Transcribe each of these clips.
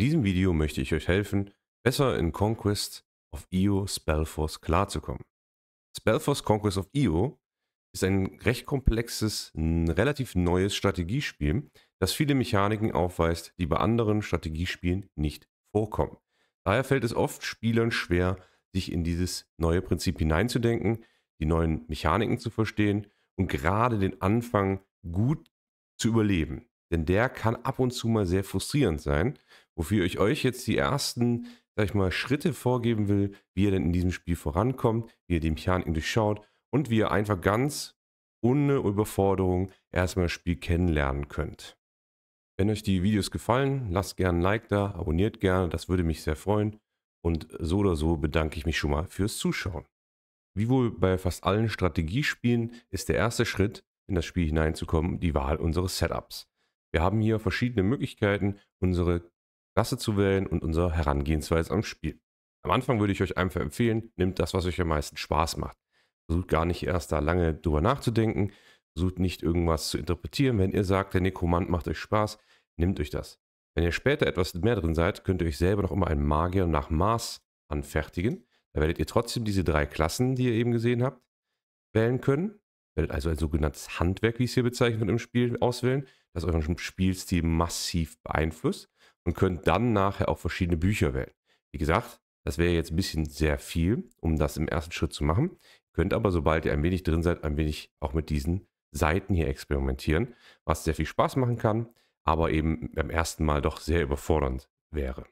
In diesem Video möchte ich euch helfen, besser in Conquest of EO Spellforce klarzukommen. Spellforce Conquest of EO ist ein recht komplexes, ein relativ neues Strategiespiel, das viele Mechaniken aufweist, die bei anderen Strategiespielen nicht vorkommen. Daher fällt es oft Spielern schwer, sich in dieses neue Prinzip hineinzudenken, die neuen Mechaniken zu verstehen und gerade den Anfang gut zu überleben. Denn der kann ab und zu mal sehr frustrierend sein wofür ich euch jetzt die ersten, sag ich mal, Schritte vorgeben will, wie ihr denn in diesem Spiel vorankommt, wie ihr die Mechaniken durchschaut und wie ihr einfach ganz ohne Überforderung erstmal das Spiel kennenlernen könnt. Wenn euch die Videos gefallen, lasst gerne ein Like da, abonniert gerne, das würde mich sehr freuen. Und so oder so bedanke ich mich schon mal fürs Zuschauen. Wie wohl bei fast allen Strategiespielen ist der erste Schritt, in das Spiel hineinzukommen, die Wahl unseres Setups. Wir haben hier verschiedene Möglichkeiten, unsere Klasse zu wählen und unsere Herangehensweise am Spiel. Am Anfang würde ich euch einfach empfehlen, nehmt das, was euch am meisten Spaß macht. Versucht gar nicht erst da lange drüber nachzudenken, versucht nicht irgendwas zu interpretieren. Wenn ihr sagt, der Nekromant macht euch Spaß, nehmt euch das. Wenn ihr später etwas mehr drin seid, könnt ihr euch selber noch immer einen Magier nach Maß anfertigen. Da werdet ihr trotzdem diese drei Klassen, die ihr eben gesehen habt, wählen können. Werdet also ein sogenanntes Handwerk, wie es hier bezeichnet wird im Spiel, auswählen, das euren Spielstil massiv beeinflusst und könnt dann nachher auch verschiedene Bücher wählen. Wie gesagt, das wäre jetzt ein bisschen sehr viel, um das im ersten Schritt zu machen. Ihr könnt aber, sobald ihr ein wenig drin seid, ein wenig auch mit diesen Seiten hier experimentieren, was sehr viel Spaß machen kann, aber eben beim ersten Mal doch sehr überfordernd wäre.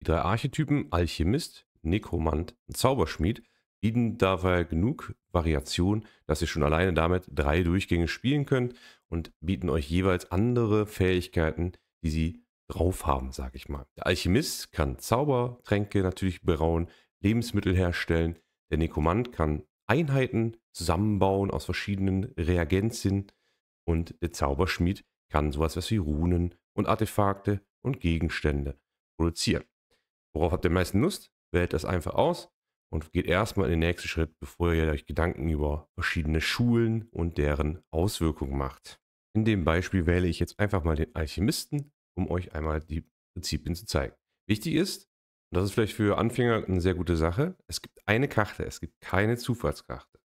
Die drei Archetypen Alchemist, Nekromant und Zauberschmied bieten dabei genug Variation, dass ihr schon alleine damit drei Durchgänge spielen könnt und bieten euch jeweils andere Fähigkeiten, die sie drauf haben, sage ich mal. Der Alchemist kann Zaubertränke natürlich berauen, Lebensmittel herstellen. Der Nekomant kann Einheiten zusammenbauen aus verschiedenen Reagenzien. Und der Zauberschmied kann sowas wie Runen und Artefakte und Gegenstände produzieren. Worauf habt ihr am meisten Lust? Wählt das einfach aus und geht erstmal in den nächsten Schritt, bevor ihr euch Gedanken über verschiedene Schulen und deren Auswirkungen macht. In dem Beispiel wähle ich jetzt einfach mal den Alchemisten um euch einmal die Prinzipien zu zeigen. Wichtig ist, und das ist vielleicht für Anfänger eine sehr gute Sache, es gibt eine Karte, es gibt keine Zufallskarte.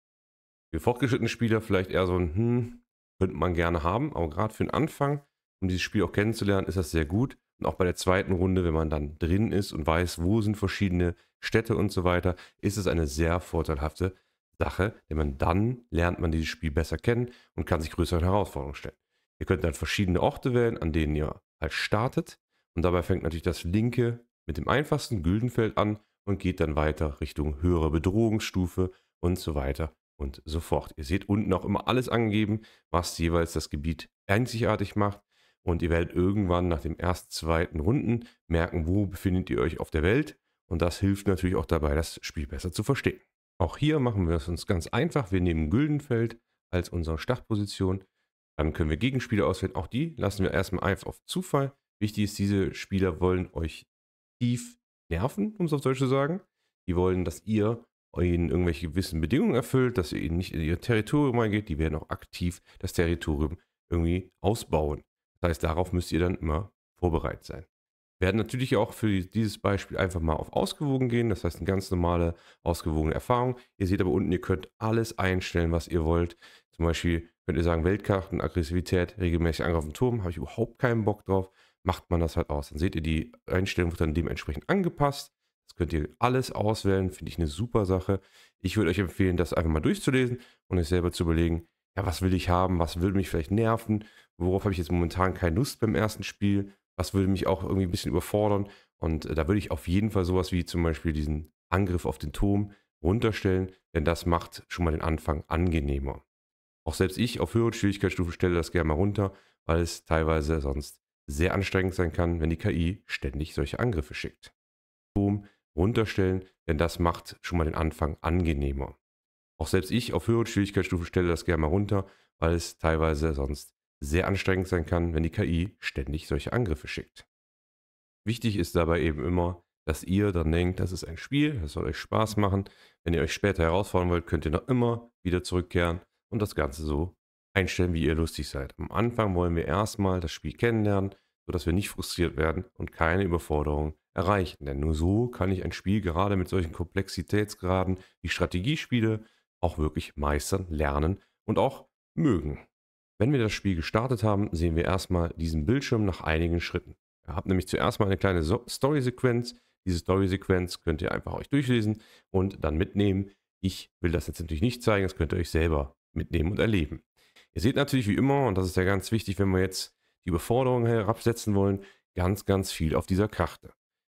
Für fortgeschrittene Spieler vielleicht eher so ein, hm, könnte man gerne haben, aber gerade für den Anfang, um dieses Spiel auch kennenzulernen, ist das sehr gut. Und auch bei der zweiten Runde, wenn man dann drin ist und weiß, wo sind verschiedene Städte und so weiter, ist es eine sehr vorteilhafte Sache, denn man dann lernt man dieses Spiel besser kennen und kann sich größeren Herausforderungen stellen. Ihr könnt dann verschiedene Orte wählen, an denen ihr halt startet. Und dabei fängt natürlich das linke mit dem einfachsten Güldenfeld an und geht dann weiter Richtung höhere Bedrohungsstufe und so weiter und so fort. Ihr seht unten auch immer alles angegeben, was jeweils das Gebiet einzigartig macht. Und ihr werdet irgendwann nach dem ersten, zweiten Runden merken, wo befindet ihr euch auf der Welt. Und das hilft natürlich auch dabei, das Spiel besser zu verstehen. Auch hier machen wir es uns ganz einfach. Wir nehmen Güldenfeld als unsere Startposition dann können wir Gegenspieler auswählen. Auch die lassen wir erstmal einfach auf Zufall. Wichtig ist, diese Spieler wollen euch tief nerven, um es auf Deutsch zu sagen. Die wollen, dass ihr ihnen irgendwelche gewissen Bedingungen erfüllt, dass ihr ihnen nicht in ihr Territorium eingeht. Die werden auch aktiv das Territorium irgendwie ausbauen. Das heißt, darauf müsst ihr dann immer vorbereitet sein. Wir werden natürlich auch für dieses Beispiel einfach mal auf ausgewogen gehen. Das heißt, eine ganz normale ausgewogene Erfahrung. Ihr seht aber unten, ihr könnt alles einstellen, was ihr wollt. Zum Beispiel könnt ihr sagen, Weltkarten, Aggressivität, regelmäßig Angriff im Turm, habe ich überhaupt keinen Bock drauf, macht man das halt aus. Dann seht ihr, die Einstellung wird dann dementsprechend angepasst. Das könnt ihr alles auswählen, finde ich eine super Sache. Ich würde euch empfehlen, das einfach mal durchzulesen und euch selber zu überlegen, ja, was will ich haben, was würde mich vielleicht nerven, worauf habe ich jetzt momentan keine Lust beim ersten Spiel, was würde mich auch irgendwie ein bisschen überfordern. Und äh, da würde ich auf jeden Fall sowas wie zum Beispiel diesen Angriff auf den Turm runterstellen, denn das macht schon mal den Anfang angenehmer. Auch selbst ich auf höheren Schwierigkeitsstufe stelle das gerne mal runter, weil es teilweise sonst sehr anstrengend sein kann, wenn die KI ständig solche Angriffe schickt. Boom, runterstellen, denn das macht schon mal den Anfang angenehmer. Auch selbst ich auf höheren Schwierigkeitsstufe stelle das gerne mal runter, weil es teilweise sonst sehr anstrengend sein kann, wenn die KI ständig solche Angriffe schickt. Wichtig ist dabei eben immer, dass ihr dann denkt, das ist ein Spiel, das soll euch Spaß machen. Wenn ihr euch später herausfordern wollt, könnt ihr noch immer wieder zurückkehren und das Ganze so einstellen, wie ihr lustig seid. Am Anfang wollen wir erstmal das Spiel kennenlernen, sodass wir nicht frustriert werden und keine Überforderung erreichen. Denn nur so kann ich ein Spiel gerade mit solchen Komplexitätsgraden wie Strategiespiele auch wirklich meistern, lernen und auch mögen. Wenn wir das Spiel gestartet haben, sehen wir erstmal diesen Bildschirm nach einigen Schritten. Ihr habt nämlich zuerst mal eine kleine Story-Sequenz. Diese Story-Sequenz könnt ihr einfach euch durchlesen und dann mitnehmen. Ich will das jetzt natürlich nicht zeigen, das könnt ihr euch selber mitnehmen und erleben. Ihr seht natürlich wie immer, und das ist ja ganz wichtig, wenn wir jetzt die Überforderung herabsetzen wollen, ganz, ganz viel auf dieser Karte.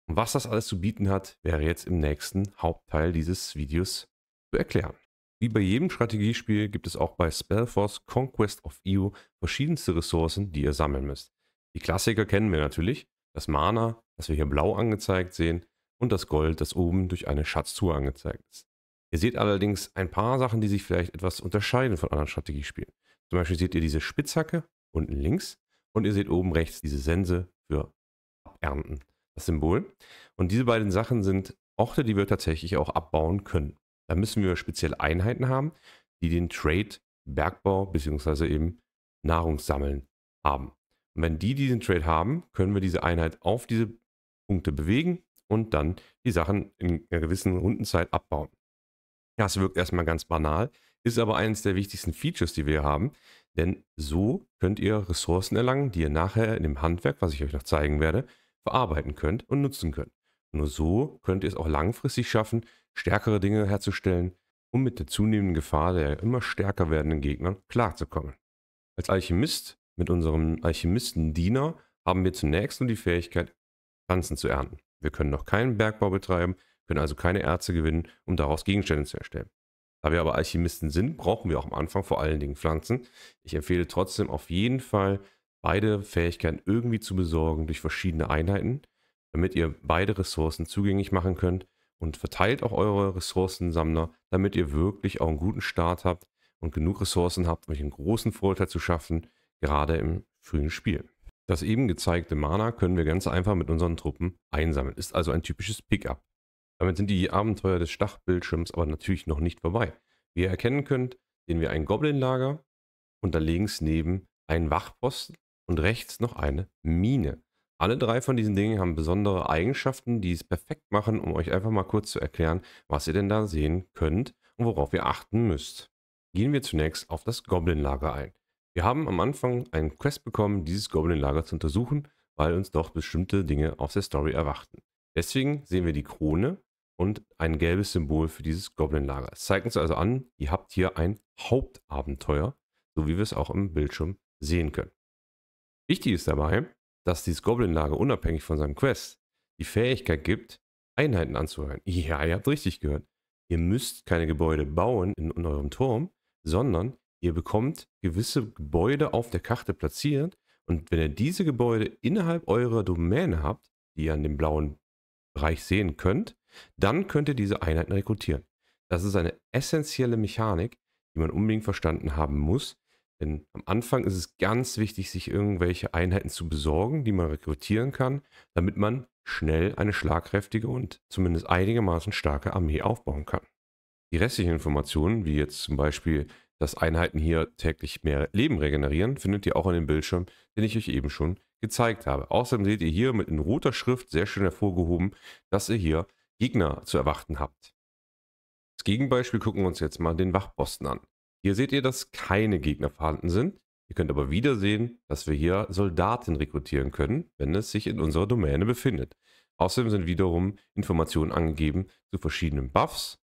Und was das alles zu bieten hat, wäre jetzt im nächsten Hauptteil dieses Videos zu erklären. Wie bei jedem Strategiespiel gibt es auch bei Spellforce Conquest of EU verschiedenste Ressourcen, die ihr sammeln müsst. Die Klassiker kennen wir natürlich, das Mana, das wir hier blau angezeigt sehen, und das Gold, das oben durch eine Schatztour angezeigt ist. Ihr seht allerdings ein paar Sachen, die sich vielleicht etwas unterscheiden von anderen Strategiespielen. Zum Beispiel seht ihr diese Spitzhacke unten links und ihr seht oben rechts diese Sense für Abernten, das Symbol. Und diese beiden Sachen sind Orte, die wir tatsächlich auch abbauen können. Da müssen wir spezielle Einheiten haben, die den Trade Bergbau bzw. eben Nahrungssammeln haben. Und wenn die diesen Trade haben, können wir diese Einheit auf diese Punkte bewegen und dann die Sachen in einer gewissen Rundenzeit abbauen. Ja, es wirkt erstmal ganz banal, ist aber eines der wichtigsten Features, die wir haben, denn so könnt ihr Ressourcen erlangen, die ihr nachher in dem Handwerk, was ich euch noch zeigen werde, verarbeiten könnt und nutzen könnt. Nur so könnt ihr es auch langfristig schaffen, stärkere Dinge herzustellen, um mit der zunehmenden Gefahr der immer stärker werdenden Gegner klarzukommen. Als Alchemist mit unserem Alchemisten-Diener haben wir zunächst nur die Fähigkeit, Pflanzen zu ernten. Wir können noch keinen Bergbau betreiben, können also keine Erze gewinnen, um daraus Gegenstände zu erstellen. Da wir aber Alchemisten sind, brauchen wir auch am Anfang vor allen Dingen Pflanzen. Ich empfehle trotzdem auf jeden Fall, beide Fähigkeiten irgendwie zu besorgen durch verschiedene Einheiten, damit ihr beide Ressourcen zugänglich machen könnt und verteilt auch eure Ressourcensammler, damit ihr wirklich auch einen guten Start habt und genug Ressourcen habt, um euch einen großen Vorteil zu schaffen, gerade im frühen Spiel. Das eben gezeigte Mana können wir ganz einfach mit unseren Truppen einsammeln, ist also ein typisches Pickup. Damit sind die Abenteuer des Stachbildschirms aber natürlich noch nicht vorbei. Wie ihr erkennen könnt, sehen wir ein Goblin-Lager und da links neben einen Wachposten und rechts noch eine Mine. Alle drei von diesen Dingen haben besondere Eigenschaften, die es perfekt machen, um euch einfach mal kurz zu erklären, was ihr denn da sehen könnt und worauf ihr achten müsst. Gehen wir zunächst auf das Goblin-Lager ein. Wir haben am Anfang einen Quest bekommen, dieses Goblin-Lager zu untersuchen, weil uns doch bestimmte Dinge aus der Story erwarten. Deswegen sehen wir die Krone und ein gelbes Symbol für dieses Goblin-Lager. Es zeigt uns also an, ihr habt hier ein Hauptabenteuer, so wie wir es auch im Bildschirm sehen können. Wichtig ist dabei, dass dieses Goblin-Lager unabhängig von seinem Quest die Fähigkeit gibt, Einheiten anzuhören. Ja, ihr habt richtig gehört. Ihr müsst keine Gebäude bauen in eurem Turm, sondern ihr bekommt gewisse Gebäude auf der Karte platziert und wenn ihr diese Gebäude innerhalb eurer Domäne habt, die ihr an dem blauen Bereich sehen könnt, dann könnt ihr diese Einheiten rekrutieren. Das ist eine essentielle Mechanik, die man unbedingt verstanden haben muss, denn am Anfang ist es ganz wichtig, sich irgendwelche Einheiten zu besorgen, die man rekrutieren kann, damit man schnell eine schlagkräftige und zumindest einigermaßen starke Armee aufbauen kann. Die restlichen Informationen, wie jetzt zum Beispiel, dass Einheiten hier täglich mehr Leben regenerieren, findet ihr auch an dem Bildschirm, den ich euch eben schon gezeigt habe. Außerdem seht ihr hier mit in roter Schrift sehr schön hervorgehoben, dass ihr hier Gegner zu erwarten habt. Als Gegenbeispiel gucken wir uns jetzt mal den Wachposten an. Hier seht ihr, dass keine Gegner vorhanden sind. Ihr könnt aber wieder sehen, dass wir hier Soldaten rekrutieren können, wenn es sich in unserer Domäne befindet. Außerdem sind wiederum Informationen angegeben zu verschiedenen Buffs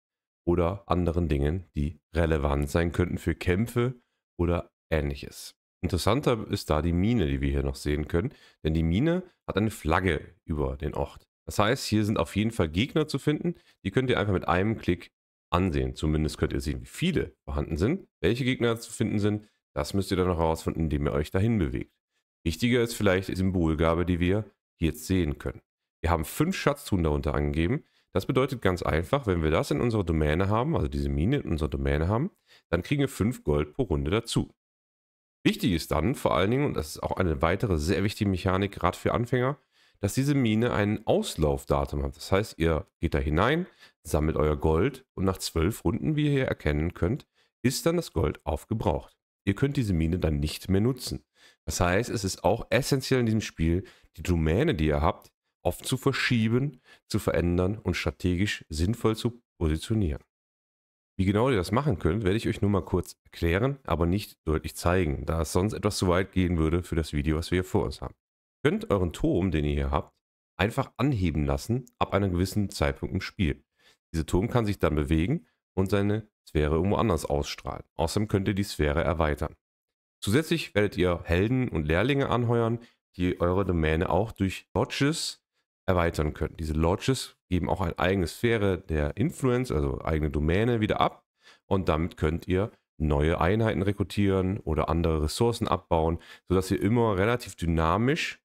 oder anderen Dingen, die relevant sein könnten für Kämpfe oder ähnliches. Interessanter ist da die Mine, die wir hier noch sehen können, denn die Mine hat eine Flagge über den Ort. Das heißt, hier sind auf jeden Fall Gegner zu finden. Die könnt ihr einfach mit einem Klick ansehen. Zumindest könnt ihr sehen, wie viele vorhanden sind. Welche Gegner zu finden sind, das müsst ihr dann noch herausfinden, indem ihr euch dahin bewegt. Wichtiger ist vielleicht die Symbolgabe, die wir jetzt sehen können. Wir haben fünf Schatztun darunter angegeben. Das bedeutet ganz einfach, wenn wir das in unserer Domäne haben, also diese Mine in unserer Domäne haben, dann kriegen wir fünf Gold pro Runde dazu. Wichtig ist dann vor allen Dingen, und das ist auch eine weitere sehr wichtige Mechanik, gerade für Anfänger, dass diese Mine einen Auslaufdatum hat. Das heißt, ihr geht da hinein, sammelt euer Gold und nach zwölf Runden, wie ihr hier erkennen könnt, ist dann das Gold aufgebraucht. Ihr könnt diese Mine dann nicht mehr nutzen. Das heißt, es ist auch essentiell in diesem Spiel, die Domäne, die ihr habt, oft zu verschieben, zu verändern und strategisch sinnvoll zu positionieren. Wie genau ihr das machen könnt, werde ich euch nur mal kurz erklären, aber nicht deutlich zeigen, da es sonst etwas zu weit gehen würde für das Video, was wir hier vor uns haben könnt euren Turm, den ihr hier habt, einfach anheben lassen ab einem gewissen Zeitpunkt im Spiel. Dieser Turm kann sich dann bewegen und seine Sphäre irgendwo anders ausstrahlen. Außerdem könnt ihr die Sphäre erweitern. Zusätzlich werdet ihr Helden und Lehrlinge anheuern, die eure Domäne auch durch Lodges erweitern können. Diese Lodges geben auch eine eigene Sphäre der Influence, also eigene Domäne wieder ab und damit könnt ihr neue Einheiten rekrutieren oder andere Ressourcen abbauen, sodass ihr immer relativ dynamisch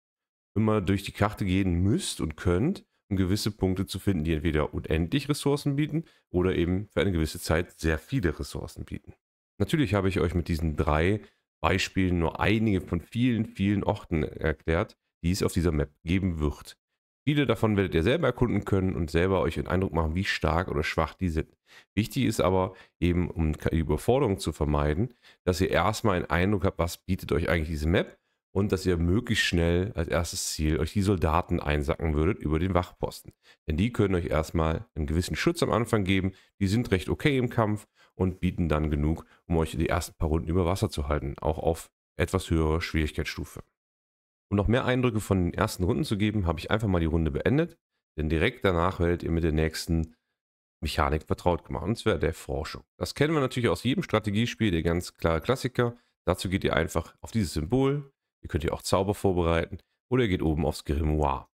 immer durch die Karte gehen müsst und könnt, um gewisse Punkte zu finden, die entweder unendlich Ressourcen bieten oder eben für eine gewisse Zeit sehr viele Ressourcen bieten. Natürlich habe ich euch mit diesen drei Beispielen nur einige von vielen, vielen Orten erklärt, die es auf dieser Map geben wird. Viele davon werdet ihr selber erkunden können und selber euch einen Eindruck machen, wie stark oder schwach die sind. Wichtig ist aber eben, um die Überforderung zu vermeiden, dass ihr erstmal einen Eindruck habt, was bietet euch eigentlich diese Map und dass ihr möglichst schnell als erstes Ziel euch die Soldaten einsacken würdet über den Wachposten. Denn die können euch erstmal einen gewissen Schutz am Anfang geben, die sind recht okay im Kampf und bieten dann genug, um euch die ersten paar Runden über Wasser zu halten, auch auf etwas höherer Schwierigkeitsstufe. Um noch mehr Eindrücke von den ersten Runden zu geben, habe ich einfach mal die Runde beendet, denn direkt danach werdet ihr mit der nächsten Mechanik vertraut gemacht, und zwar der Forschung. Das kennen wir natürlich aus jedem Strategiespiel, der ganz klare Klassiker. Dazu geht ihr einfach auf dieses Symbol, Ihr könnt hier auch Zauber vorbereiten oder ihr geht oben aufs Grimoire.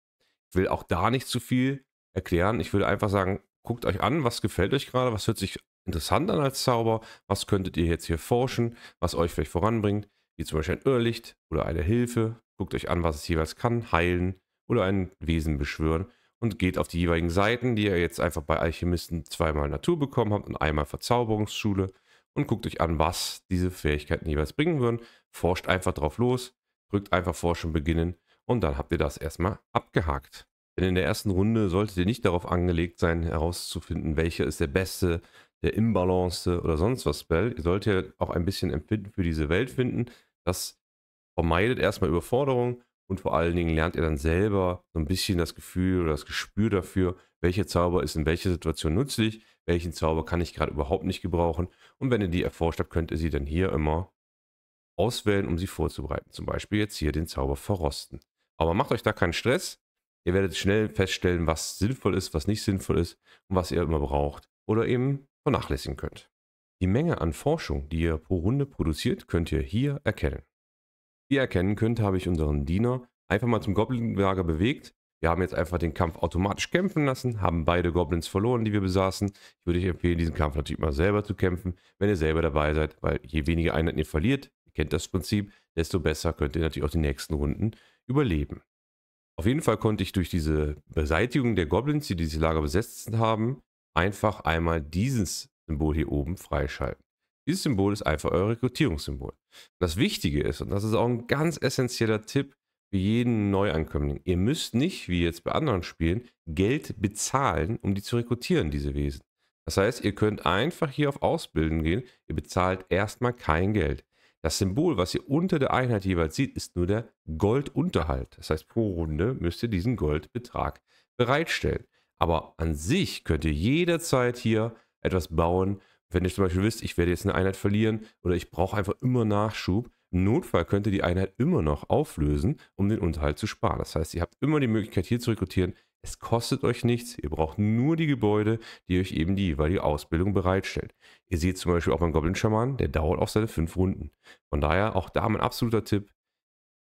Ich will auch da nicht zu viel erklären. Ich würde einfach sagen, guckt euch an, was gefällt euch gerade, was hört sich interessant an als Zauber, was könntet ihr jetzt hier forschen, was euch vielleicht voranbringt, wie zum Beispiel ein Irrlicht oder eine Hilfe. Guckt euch an, was es jeweils kann, heilen oder ein Wesen beschwören und geht auf die jeweiligen Seiten, die ihr jetzt einfach bei Alchemisten zweimal Natur bekommen habt und einmal Verzauberungsschule und guckt euch an, was diese Fähigkeiten jeweils bringen würden. Forscht einfach drauf los, drückt einfach Forschen beginnen und dann habt ihr das erstmal abgehakt. Denn in der ersten Runde solltet ihr nicht darauf angelegt sein, herauszufinden, welcher ist der beste, der imbalance oder sonst was Spell. Ihr solltet auch ein bisschen Empfinden für diese Welt finden. Das vermeidet erstmal Überforderung und vor allen Dingen lernt ihr dann selber so ein bisschen das Gefühl oder das Gespür dafür, welcher Zauber ist in welcher Situation nützlich, welchen Zauber kann ich gerade überhaupt nicht gebrauchen. Und wenn ihr die erforscht habt, könnt ihr sie dann hier immer auswählen, um sie vorzubereiten. Zum Beispiel jetzt hier den Zauber verrosten. Aber macht euch da keinen Stress. Ihr werdet schnell feststellen, was sinnvoll ist, was nicht sinnvoll ist und was ihr immer braucht oder eben vernachlässigen könnt. Die Menge an Forschung, die ihr pro Runde produziert, könnt ihr hier erkennen. Wie ihr erkennen könnt, habe ich unseren Diener einfach mal zum Goblin-Lager bewegt. Wir haben jetzt einfach den Kampf automatisch kämpfen lassen, haben beide Goblins verloren, die wir besaßen. Ich würde euch empfehlen, diesen Kampf natürlich mal selber zu kämpfen, wenn ihr selber dabei seid, weil je weniger Einheiten ihr verliert, kennt das Prinzip, desto besser könnt ihr natürlich auch die nächsten Runden überleben. Auf jeden Fall konnte ich durch diese Beseitigung der Goblins, die diese Lager besetzt haben, einfach einmal dieses Symbol hier oben freischalten. Dieses Symbol ist einfach euer Rekrutierungssymbol. Das Wichtige ist, und das ist auch ein ganz essentieller Tipp für jeden Neuankömmling, ihr müsst nicht, wie jetzt bei anderen Spielen, Geld bezahlen, um die zu rekrutieren, diese Wesen. Das heißt, ihr könnt einfach hier auf Ausbilden gehen, ihr bezahlt erstmal kein Geld. Das Symbol, was ihr unter der Einheit jeweils sieht, ist nur der Goldunterhalt. Das heißt, pro Runde müsst ihr diesen Goldbetrag bereitstellen. Aber an sich könnt ihr jederzeit hier etwas bauen. Wenn ihr zum Beispiel wisst, ich werde jetzt eine Einheit verlieren oder ich brauche einfach immer Nachschub, im Notfall könnt ihr die Einheit immer noch auflösen, um den Unterhalt zu sparen. Das heißt, ihr habt immer die Möglichkeit, hier zu rekrutieren, es kostet euch nichts, ihr braucht nur die Gebäude, die euch eben die jeweilige Ausbildung bereitstellt. Ihr seht zum Beispiel auch beim Goblin-Schaman, der dauert auch seine fünf Runden. Von daher auch da mein absoluter Tipp,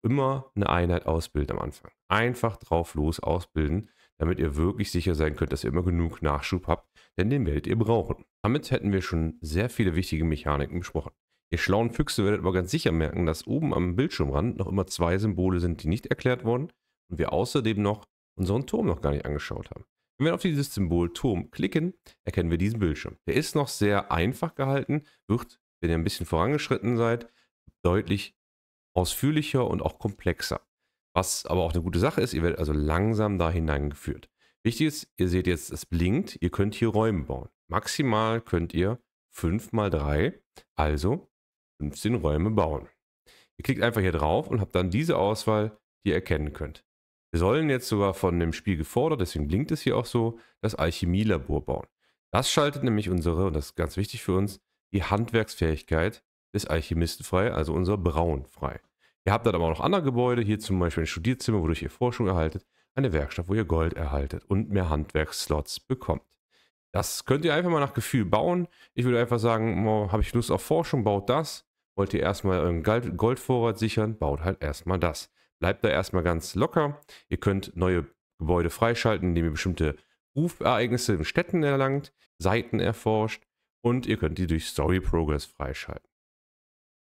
immer eine Einheit ausbilden am Anfang. Einfach drauf los ausbilden, damit ihr wirklich sicher sein könnt, dass ihr immer genug Nachschub habt, denn den werdet ihr brauchen. Damit hätten wir schon sehr viele wichtige Mechaniken besprochen. Ihr schlauen Füchse werdet aber ganz sicher merken, dass oben am Bildschirmrand noch immer zwei Symbole sind, die nicht erklärt wurden und wir außerdem noch unseren Turm noch gar nicht angeschaut haben. Wenn wir auf dieses Symbol Turm klicken, erkennen wir diesen Bildschirm. Der ist noch sehr einfach gehalten, wird, wenn ihr ein bisschen vorangeschritten seid, deutlich ausführlicher und auch komplexer. Was aber auch eine gute Sache ist, ihr werdet also langsam da hineingeführt. Wichtig ist, ihr seht jetzt, es blinkt, ihr könnt hier Räume bauen. Maximal könnt ihr 5 mal 3, also 15 Räume bauen. Ihr klickt einfach hier drauf und habt dann diese Auswahl, die ihr erkennen könnt sollen jetzt sogar von dem Spiel gefordert, deswegen blinkt es hier auch so, das Alchemielabor bauen. Das schaltet nämlich unsere, und das ist ganz wichtig für uns, die Handwerksfähigkeit des Alchemisten frei, also unser Braun frei. Ihr habt dann aber auch noch andere Gebäude, hier zum Beispiel ein Studierzimmer, wodurch ihr Forschung erhaltet, eine Werkstatt, wo ihr Gold erhaltet und mehr Handwerksslots bekommt. Das könnt ihr einfach mal nach Gefühl bauen. Ich würde einfach sagen, oh, habe ich Lust auf Forschung, baut das. Wollt ihr erstmal einen Goldvorrat sichern, baut halt erstmal das. Bleibt da erstmal ganz locker. Ihr könnt neue Gebäude freischalten, indem ihr bestimmte Rufereignisse in Städten erlangt, Seiten erforscht und ihr könnt die durch Story Progress freischalten.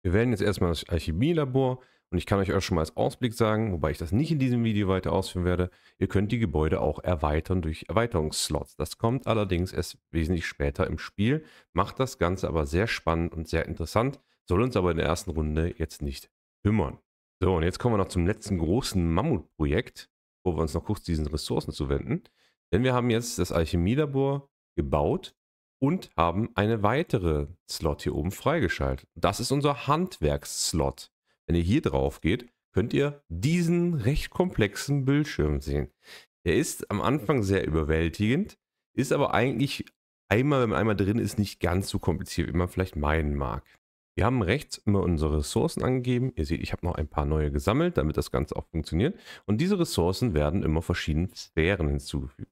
Wir wählen jetzt erstmal das Alchemielabor und ich kann euch auch schon mal als Ausblick sagen, wobei ich das nicht in diesem Video weiter ausführen werde, ihr könnt die Gebäude auch erweitern durch Erweiterungsslots. Das kommt allerdings erst wesentlich später im Spiel, macht das Ganze aber sehr spannend und sehr interessant, soll uns aber in der ersten Runde jetzt nicht kümmern. So, und jetzt kommen wir noch zum letzten großen Mammutprojekt, wo wir uns noch kurz diesen Ressourcen zuwenden. Denn wir haben jetzt das Alchemielabor gebaut und haben eine weitere Slot hier oben freigeschaltet. Das ist unser Handwerksslot. Wenn ihr hier drauf geht, könnt ihr diesen recht komplexen Bildschirm sehen. Der ist am Anfang sehr überwältigend, ist aber eigentlich einmal, wenn man einmal drin ist, nicht ganz so kompliziert, wie man vielleicht meinen mag. Wir haben rechts immer unsere Ressourcen angegeben. Ihr seht, ich habe noch ein paar neue gesammelt, damit das Ganze auch funktioniert. Und diese Ressourcen werden immer verschiedenen Sphären hinzugefügt.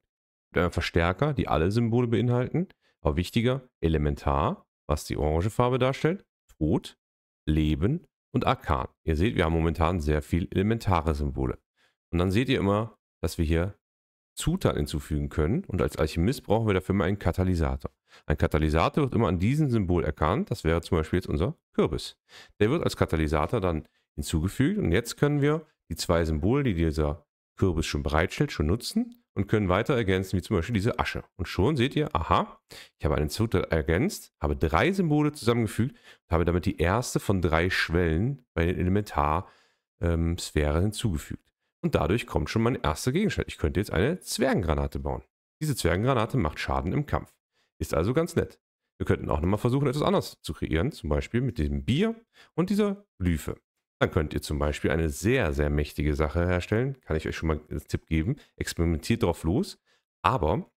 Verstärker, die alle Symbole beinhalten, aber wichtiger, Elementar, was die orange Farbe darstellt, Tod, Leben und Arkan. Ihr seht, wir haben momentan sehr viel elementare Symbole. Und dann seht ihr immer, dass wir hier Zutat hinzufügen können und als Alchemist brauchen wir dafür immer einen Katalysator. Ein Katalysator wird immer an diesem Symbol erkannt, das wäre zum Beispiel jetzt unser Kürbis. Der wird als Katalysator dann hinzugefügt und jetzt können wir die zwei Symbole, die dieser Kürbis schon bereitstellt, schon nutzen und können weiter ergänzen, wie zum Beispiel diese Asche. Und schon seht ihr, aha, ich habe einen Zutat ergänzt, habe drei Symbole zusammengefügt und habe damit die erste von drei Schwellen bei den Elementarsphären ähm, hinzugefügt. Und dadurch kommt schon mein erster Gegenstand. Ich könnte jetzt eine Zwergengranate bauen. Diese Zwergengranate macht Schaden im Kampf. Ist also ganz nett. Wir könnten auch nochmal versuchen, etwas anderes zu kreieren. Zum Beispiel mit diesem Bier und dieser Lyfe. Dann könnt ihr zum Beispiel eine sehr, sehr mächtige Sache herstellen. Kann ich euch schon mal einen Tipp geben. Experimentiert drauf los. Aber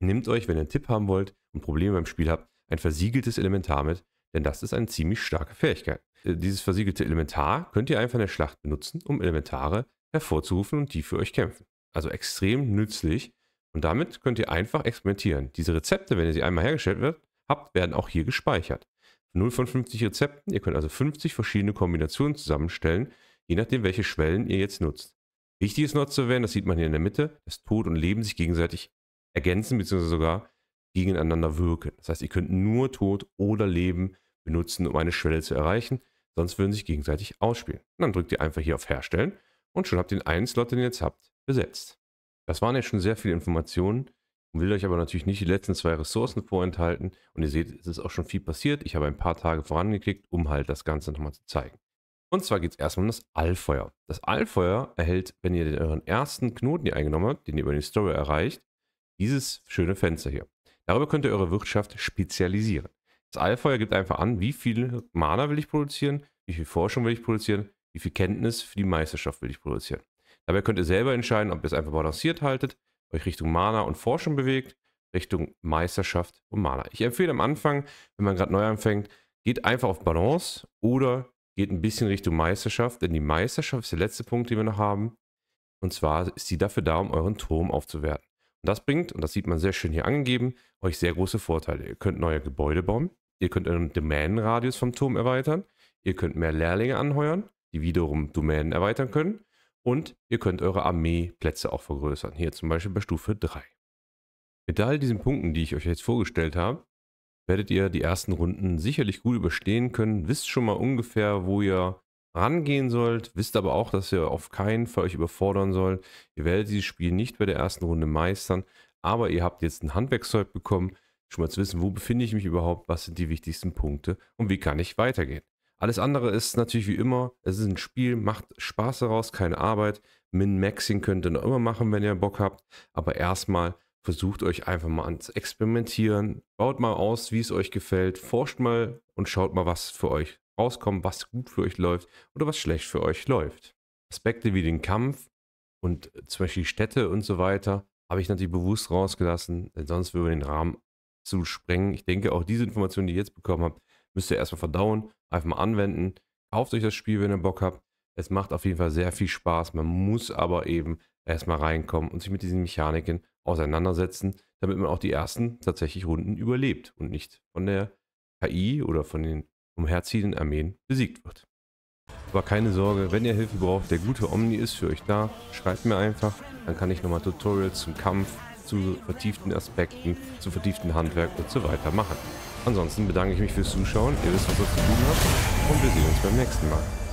nehmt euch, wenn ihr einen Tipp haben wollt und Probleme beim Spiel habt, ein versiegeltes Elementar mit. Denn das ist eine ziemlich starke Fähigkeit. Äh, dieses versiegelte Elementar könnt ihr einfach in der Schlacht benutzen, um Elementare hervorzurufen und die für euch kämpfen. Also extrem nützlich. Und damit könnt ihr einfach experimentieren. Diese Rezepte, wenn ihr sie einmal hergestellt habt, werden auch hier gespeichert. 0 von 50 Rezepten. Ihr könnt also 50 verschiedene Kombinationen zusammenstellen, je nachdem, welche Schwellen ihr jetzt nutzt. Wichtig ist noch zu erwähnen, das sieht man hier in der Mitte, dass Tod und Leben sich gegenseitig ergänzen bzw. sogar gegeneinander wirken. Das heißt, ihr könnt nur Tod oder Leben benutzen, um eine Schwelle zu erreichen, sonst würden sie sich gegenseitig ausspielen. Und dann drückt ihr einfach hier auf Herstellen und schon habt ihr den einen Slot, den ihr jetzt habt, besetzt. Das waren jetzt schon sehr viele Informationen. Ich will euch aber natürlich nicht die letzten zwei Ressourcen vorenthalten. Und ihr seht, es ist auch schon viel passiert. Ich habe ein paar Tage vorangeklickt, um halt das Ganze nochmal zu zeigen. Und zwar geht es erstmal um das Allfeuer. Das Allfeuer erhält, wenn ihr euren ersten Knoten hier eingenommen habt, den ihr über den Story erreicht, dieses schöne Fenster hier. Darüber könnt ihr eure Wirtschaft spezialisieren. Das Allfeuer gibt einfach an, wie viel Mana will ich produzieren, wie viel Forschung will ich produzieren, wie viel Kenntnis für die Meisterschaft will ich produzieren. Dabei könnt ihr selber entscheiden, ob ihr es einfach balanciert haltet, euch Richtung Mana und Forschung bewegt, Richtung Meisterschaft und Mana. Ich empfehle am Anfang, wenn man gerade neu anfängt, geht einfach auf Balance oder geht ein bisschen Richtung Meisterschaft, denn die Meisterschaft ist der letzte Punkt, den wir noch haben. Und zwar ist sie dafür da, um euren Turm aufzuwerten. Und das bringt, und das sieht man sehr schön hier angegeben, euch sehr große Vorteile. Ihr könnt neue Gebäude bauen, ihr könnt euren Domain-Radius vom Turm erweitern, ihr könnt mehr Lehrlinge anheuern, die wiederum Domänen erweitern können. Und ihr könnt eure Armeeplätze auch vergrößern. Hier zum Beispiel bei Stufe 3. Mit all diesen Punkten, die ich euch jetzt vorgestellt habe, werdet ihr die ersten Runden sicherlich gut überstehen können. Wisst schon mal ungefähr, wo ihr rangehen sollt. Wisst aber auch, dass ihr auf keinen Fall euch überfordern sollt. Ihr werdet dieses Spiel nicht bei der ersten Runde meistern. Aber ihr habt jetzt ein Handwerkszeug bekommen, schon mal zu wissen, wo befinde ich mich überhaupt, was sind die wichtigsten Punkte und wie kann ich weitergehen. Alles andere ist natürlich wie immer, es ist ein Spiel, macht Spaß daraus, keine Arbeit. Min-Maxing könnt ihr noch immer machen, wenn ihr Bock habt. Aber erstmal versucht euch einfach mal ans Experimentieren. Baut mal aus, wie es euch gefällt. Forscht mal und schaut mal, was für euch rauskommt, was gut für euch läuft oder was schlecht für euch läuft. Aspekte wie den Kampf und zum Beispiel Städte und so weiter habe ich natürlich bewusst rausgelassen, denn sonst würde man den Rahmen zu sprengen. Ich denke, auch diese Informationen, die ihr jetzt bekommen habt, Müsst ihr erstmal verdauen, einfach mal anwenden. Kauft euch das Spiel, wenn ihr Bock habt. Es macht auf jeden Fall sehr viel Spaß. Man muss aber eben erstmal reinkommen und sich mit diesen Mechaniken auseinandersetzen, damit man auch die ersten tatsächlich Runden überlebt und nicht von der KI oder von den umherziehenden Armeen besiegt wird. Aber keine Sorge, wenn ihr Hilfe braucht, der gute Omni ist für euch da. Schreibt mir einfach, dann kann ich nochmal Tutorials zum Kampf zu vertieften Aspekten, zu vertieften Handwerk und so weiter machen. Ansonsten bedanke ich mich fürs Zuschauen, ihr wisst, was ihr zu tun habt und wir sehen uns beim nächsten Mal.